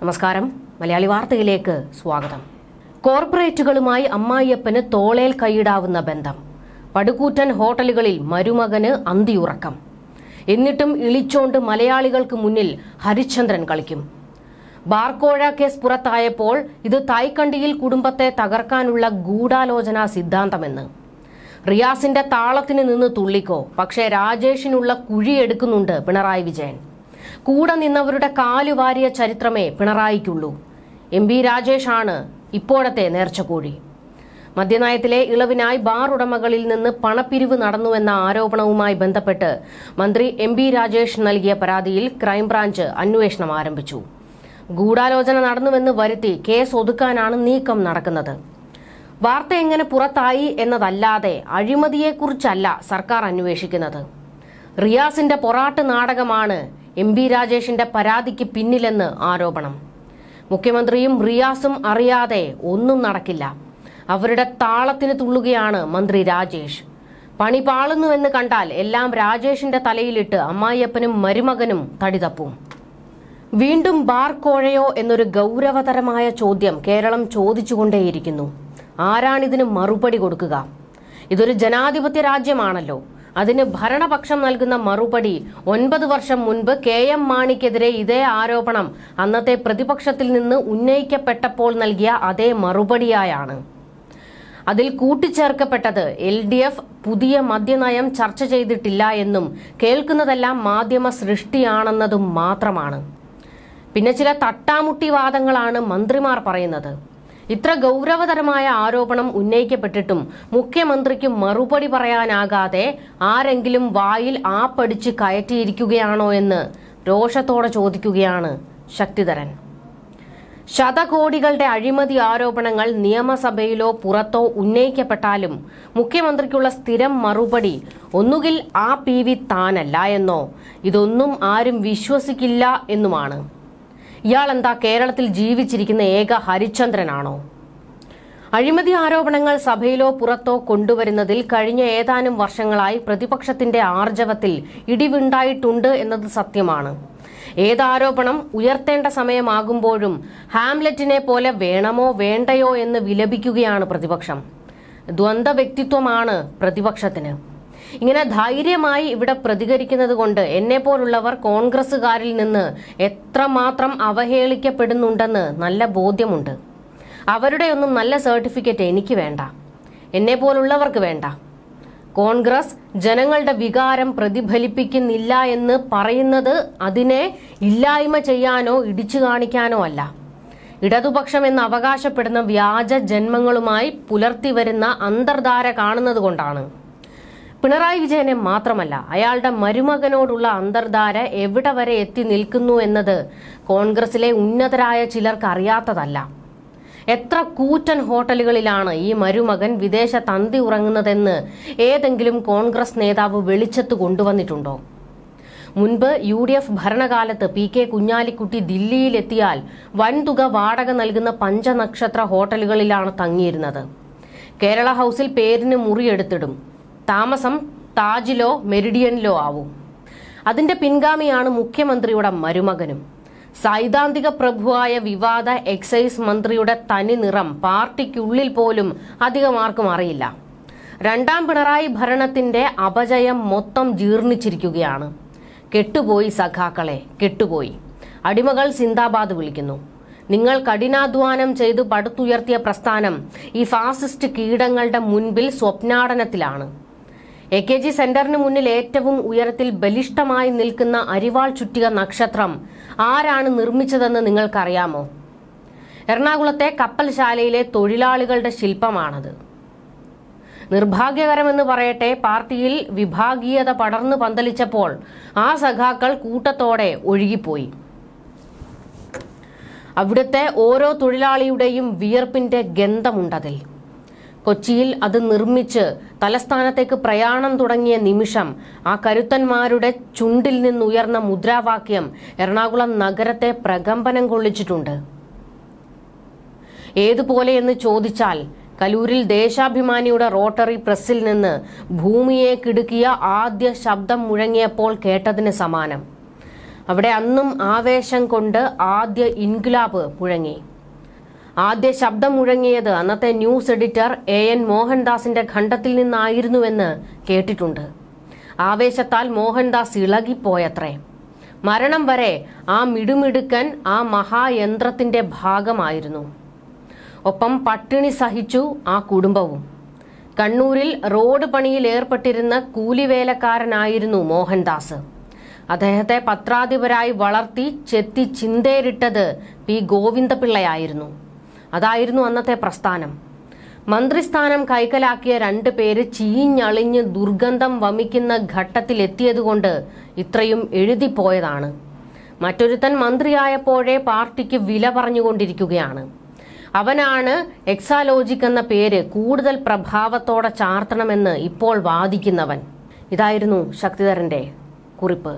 നമസ്കാരം മലയാളി വാർത്തയിലേക്ക് സ്വാഗതം കോർപ്പറേറ്റുകളുമായി അമ്മായിയപ്പന് തോളേൽ കൈയിടാവുന്ന ബന്ധം പടുകൂറ്റൻ ഹോട്ടലുകളിൽ മരുമകന് അന്തിയുറക്കം എന്നിട്ടും ഇളിച്ചോണ്ട് മലയാളികൾക്ക് മുന്നിൽ ഹരിചന്ദ്രൻ കളിക്കും ബാർക്കോഴ കേസ് പുറത്തായപ്പോൾ ഇത് തായ്ക്കണ്ടിയിൽ കുടുംബത്തെ തകർക്കാനുള്ള ഗൂഢാലോചന സിദ്ധാന്തമെന്ന് റിയാസിന്റെ താളത്തിന് നിന്ന് തുള്ളിക്കോ പക്ഷേ രാജേഷിനുള്ള കുഴിയെടുക്കുന്നുണ്ട് പിണറായി വിജയൻ കൂടെ നിന്നവരുടെ കാലുവാരിയ ചരിത്രമേ പിണറായിക്കുള്ളൂ എം ബി രാജേഷാണ് ഇപ്പോഴത്തെ നേർച്ചക്കോഴി മദ്യനയത്തിലെ ഇളവിനായി ബാർ ഉടമകളിൽ നിന്ന് പണപ്പിരിവ് നടന്നുവെന്ന ആരോപണവുമായി ബന്ധപ്പെട്ട് മന്ത്രി എം ബി രാജേഷ് നൽകിയ പരാതിയിൽ ക്രൈംബ്രാഞ്ച് അന്വേഷണം ആരംഭിച്ചു ഗൂഢാലോചന നടന്നുവെന്ന് വരുത്തി കേസ് ഒതുക്കാനാണ് നീക്കം നടക്കുന്നത് വാർത്ത എങ്ങനെ പുറത്തായി എന്നതല്ലാതെ അഴിമതിയെക്കുറിച്ചല്ല സർക്കാർ അന്വേഷിക്കുന്നത് റിയാസിന്റെ പൊറാട്ട് നാടകമാണ് എം ബി രാജേഷിന്റെ പരാതിക്ക് പിന്നിലെന്ന് ആരോപണം മുഖ്യമന്ത്രിയും റിയാസും അറിയാതെ ഒന്നും നടക്കില്ല അവരുടെ താളത്തിന് തുള്ളുകയാണ് മന്ത്രി രാജേഷ് പണി പാളുന്നുവെന്ന് കണ്ടാൽ എല്ലാം രാജേഷിന്റെ തലയിലിട്ട് അമ്മായിയപ്പനും മരുമകനും തടിതപ്പും വീണ്ടും ബാർ കോഴയോ എന്നൊരു ഗൗരവതരമായ ചോദ്യം കേരളം ചോദിച്ചുകൊണ്ടേയിരിക്കുന്നു ആരാണിതിന് മറുപടി കൊടുക്കുക ഇതൊരു ജനാധിപത്യ രാജ്യമാണല്ലോ അതിന് ഭരണപക്ഷം നൽകുന്ന മറുപടി ഒൻപത് വർഷം മുൻപ് കെ എം മാണിക്കെതിരെ ഇതേ ആരോപണം അന്നത്തെ പ്രതിപക്ഷത്തിൽ നിന്ന് ഉന്നയിക്കപ്പെട്ടപ്പോൾ നൽകിയ അതേ മറുപടിയായാണ് അതിൽ കൂട്ടിച്ചേർക്കപ്പെട്ടത് എൽ ഡി എഫ് പുതിയ മദ്യനയം ചർച്ച ചെയ്തിട്ടില്ല എന്നും കേൾക്കുന്നതെല്ലാം മാധ്യമ സൃഷ്ടിയാണെന്നതും മാത്രമാണ് പിന്നെ ചില തട്ടാമുട്ടി വാദങ്ങളാണ് മന്ത്രിമാർ പറയുന്നത് ഇത്ര ഗൗരവതരമായ ആരോപണം ഉന്നയിക്കപ്പെട്ടിട്ടും മുഖ്യമന്ത്രിക്ക് മറുപടി പറയാനാകാതെ ആരെങ്കിലും വായിൽ ആ പഠിച്ച് കയറ്റിയിരിക്കുകയാണോ എന്ന് രോഷത്തോടെ ചോദിക്കുകയാണ് ശക്തിധരൻ ശതകോടികളുടെ അഴിമതി ആരോപണങ്ങൾ നിയമസഭയിലോ പുറത്തോ ഉന്നയിക്കപ്പെട്ടാലും മുഖ്യമന്ത്രിക്കുള്ള സ്ഥിരം മറുപടി ഒന്നുകിൽ ആ പി വി താനല്ല എന്നോ ഇതൊന്നും ആരും വിശ്വസിക്കില്ല എന്നുമാണ് ഇയാളെന്താ കേരളത്തിൽ ജീവിച്ചിരിക്കുന്ന ഏക ഹരിചന്ദ്രനാണോ അഴിമതി ആരോപണങ്ങൾ സഭയിലോ പുറത്തോ കൊണ്ടുവരുന്നതിൽ കഴിഞ്ഞ ഏതാനും വർഷങ്ങളായി പ്രതിപക്ഷത്തിന്റെ ആർജവത്തിൽ ഇടിവുണ്ടായിട്ടുണ്ട് എന്നത് സത്യമാണ് ഏതാരോപണം ഉയർത്തേണ്ട സമയമാകുമ്പോഴും ഹാംലെറ്റിനെ പോലെ വേണമോ വേണ്ടയോ എന്ന് വിലപിക്കുകയാണ് പ്രതിപക്ഷം ദ്വന്ദ്വ വ്യക്തിത്വമാണ് പ്രതിപക്ഷത്തിന് ഇങ്ങനെ ധൈര്യമായി ഇവിടെ പ്രതികരിക്കുന്നത് കൊണ്ട് എന്നെ പോലുള്ളവർ കോൺഗ്രസുകാരിൽ നിന്ന് എത്രമാത്രം അവഹേളിക്കപ്പെടുന്നുണ്ടെന്ന് നല്ല ബോധ്യമുണ്ട് അവരുടെ ഒന്നും നല്ല സർട്ടിഫിക്കറ്റ് എനിക്ക് വേണ്ട എന്നെ പോലുള്ളവർക്ക് വേണ്ട കോൺഗ്രസ് ജനങ്ങളുടെ വികാരം പ്രതിഫലിപ്പിക്കുന്നില്ല എന്ന് പറയുന്നത് അതിനെ ഇല്ലായ്മ ചെയ്യാനോ ഇടിച്ചു കാണിക്കാനോ അല്ല ഇടതുപക്ഷം എന്ന് അവകാശപ്പെടുന്ന വ്യാജ ജന്മങ്ങളുമായി പുലർത്തി വരുന്ന അന്തർധാര കാണുന്നത് കൊണ്ടാണ് പിണറായി വിജയനെ മാത്രമല്ല അയാളുടെ മരുമകനോടുള്ള അന്തർധാര എവിടെ വരെ എത്തി നിൽക്കുന്നു എന്നത് കോൺഗ്രസിലെ ഉന്നതരായ ചിലർക്ക് അറിയാത്തതല്ല എത്ര കൂറ്റൻ ഹോട്ടലുകളിലാണ് ഈ മരുമകൻ വിദേശ തന്തി ഉറങ്ങുന്നതെന്ന് ഏതെങ്കിലും കോൺഗ്രസ് നേതാവ് വെളിച്ചത്ത് കൊണ്ടുവന്നിട്ടുണ്ടോ മുൻപ് യു ഡി എഫ് ഭരണകാലത്ത് പി കെ കുഞ്ഞാലിക്കുട്ടി ദില്ലിയിലെത്തിയാൽ വൻതുക വാടക നൽകുന്ന പഞ്ചനക്ഷത്ര ഹോട്ടലുകളിലാണ് തങ്ങിയിരുന്നത് കേരള ഹൌസിൽ പേരിന് മുറിയെടുത്തിടും താമസം താജിലോ മെരിഡിയനിലോ ആവും അതിന്റെ പിൻഗാമിയാണ് മുഖ്യമന്ത്രിയുടെ മരുമകനും സൈദ്ധാന്തിക പ്രഭുവായ വിവാദ എക്സൈസ് മന്ത്രിയുടെ തനി നിറം പാർട്ടിക്കുള്ളിൽ പോലും അധികം ആർക്കും അറിയില്ല രണ്ടാം പിണറായി ഭരണത്തിന്റെ അപജയം മൊത്തം ജീർണിച്ചിരിക്കുകയാണ് കെട്ടുപോയി സഖാക്കളെ കെട്ടുപോയി അടിമകൾ സിന്ദാബാദ് വിളിക്കുന്നു നിങ്ങൾ കഠിനാധ്വാനം ചെയ്ത് പടുത്തുയർത്തിയ പ്രസ്ഥാനം ഈ ഫാസിസ്റ്റ് കീടങ്ങളുടെ മുൻപിൽ സ്വപ്നാടനത്തിലാണ് എ കെ ജി സെന്ററിന് മുന്നിൽ ഏറ്റവും ഉയരത്തിൽ ബലിഷ്ഠമായി നിൽക്കുന്ന അരിവാൾ ചുറ്റിക നക്ഷത്രം ആരാണ് നിർമ്മിച്ചതെന്ന് നിങ്ങൾക്കറിയാമോ എറണാകുളത്തെ കപ്പൽശാലയിലെ തൊഴിലാളികളുടെ ശില്പമാണത് നിർഭാഗ്യകരമെന്ന് പറയട്ടെ പാർട്ടിയിൽ വിഭാഗീയത പടർന്നു പന്തലിച്ചപ്പോൾ ആ സഖാക്കൾ കൂട്ടത്തോടെ ഒഴുകിപ്പോയി അവിടുത്തെ ഓരോ തൊഴിലാളിയുടെയും വിയർപ്പിന്റെ ഗന്ധമുണ്ടതിൽ കൊച്ചിയിൽ അത് നിർമ്മിച്ച് തലസ്ഥാനത്തേക്ക് പ്രയാണം തുടങ്ങിയ നിമിഷം ആ കരുത്തന്മാരുടെ ചുണ്ടിൽ നിന്നുയർന്ന മുദ്രാവാക്യം എറണാകുളം നഗരത്തെ പ്രകമ്പനം കൊള്ളിച്ചിട്ടുണ്ട് ഏതുപോലെയെന്ന് ചോദിച്ചാൽ കലൂരിൽ ദേശാഭിമാനിയുടെ റോട്ടറി പ്രസിൽ നിന്ന് ഭൂമിയെ കിടുക്കിയ ആദ്യ ശബ്ദം മുഴങ്ങിയപ്പോൾ കേട്ടതിന് സമാനം അവിടെ അന്നും ആവേശം കൊണ്ട് ആദ്യ ഇൻക്ലാബ് മുഴങ്ങി ആദ്യ ശബ്ദം മുഴങ്ങിയത് അന്നത്തെ ന്യൂസ് എഡിറ്റർ എ എൻ മോഹൻദാസിന്റെ ഖണ്ഡത്തിൽ നിന്നായിരുന്നുവെന്ന് കേട്ടിട്ടുണ്ട് ആവേശത്താൽ മോഹൻദാസ് ഇളകിപ്പോയത്രേ മരണം വരെ ആ മിടുമിടുക്കൻ ആ മഹായന്ത്രത്തിന്റെ ഭാഗമായിരുന്നു ഒപ്പം പട്ടിണി സഹിച്ചു ആ കുടുംബവും കണ്ണൂരിൽ റോഡ് പണിയിൽ ഏർപ്പെട്ടിരുന്ന കൂലിവേലക്കാരനായിരുന്നു മോഹൻദാസ് അദ്ദേഹത്തെ പത്രാധിപരായി വളർത്തി ചെത്തി ചിന്തേരിട്ടത് പി ഗോവിന്ദപിള്ളയായിരുന്നു അതായിരുന്നു അന്നത്തെ പ്രസ്ഥാനം മന്ത്രിസ്ഥാനം കൈക്കലാക്കിയ രണ്ട് പേര് ചീഞ്ഞളിഞ്ഞ് ദുർഗന്ധം വമിക്കുന്ന ഘട്ടത്തിലെത്തിയതുകൊണ്ട് ഇത്രയും എഴുതിപ്പോയതാണ് മറ്റൊരുത്തൻ മന്ത്രിയായപ്പോഴേ പാർട്ടിക്ക് വില പറഞ്ഞുകൊണ്ടിരിക്കുകയാണ് അവനാണ് എക്സാലോജിക് എന്ന പേര് കൂടുതൽ പ്രഭാവത്തോടെ ചാർത്തണമെന്ന് ഇപ്പോൾ വാദിക്കുന്നവൻ ഇതായിരുന്നു ശക്തിധരന്റെ കുറിപ്പ്